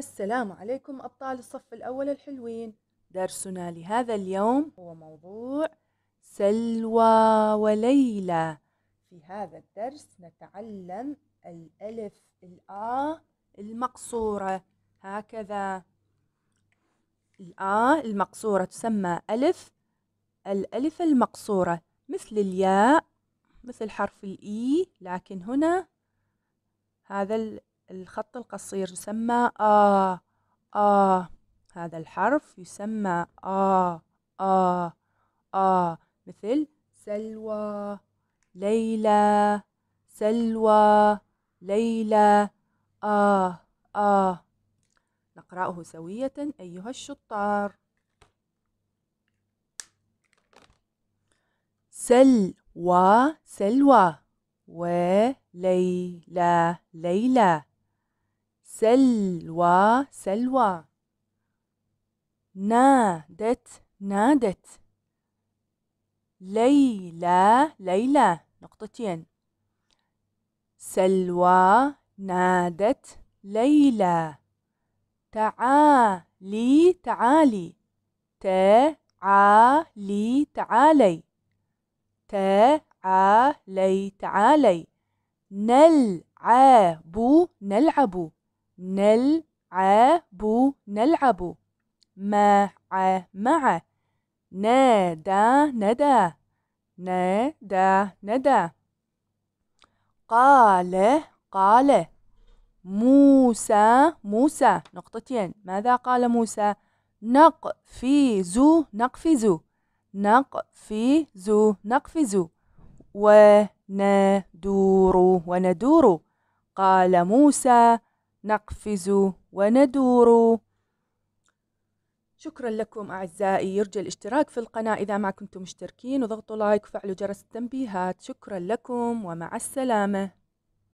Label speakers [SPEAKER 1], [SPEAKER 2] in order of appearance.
[SPEAKER 1] السلام عليكم أبطال الصف الأول الحلوين درسنا لهذا اليوم هو موضوع سلوى وليلى في هذا الدرس نتعلم الألف الآ المقصورة هكذا الآ المقصورة تسمى ألف الألف المقصورة مثل الياء مثل حرف الإي لكن هنا هذا الخط القصير يسمى آ آ هذا الحرف يسمى آ آ آ مثل سلوى ليلى سلوى ليلى آ آ نقرأه سوية أيها الشطار سلوى سلوى وليلى ليلى سلوى سلوى نادت نادت ليلى ليلى نقطتين سلوى نادت ليلى تعالي تعالي تعالي تعالي تعالي تعالي نلعب نلعب نلعب نلعب مع مع نادى ندى نادى ندى قال قال موسى موسى نقطتين ماذا قال موسى نقفز نقفز نقفز نقفز وندور وندور قال موسى نقفز وندور شكرا لكم أعزائي يرجى الاشتراك في القناة إذا ما كنتم مشتركين وضغطوا لايك وفعلوا جرس التنبيهات شكرا لكم ومع السلامة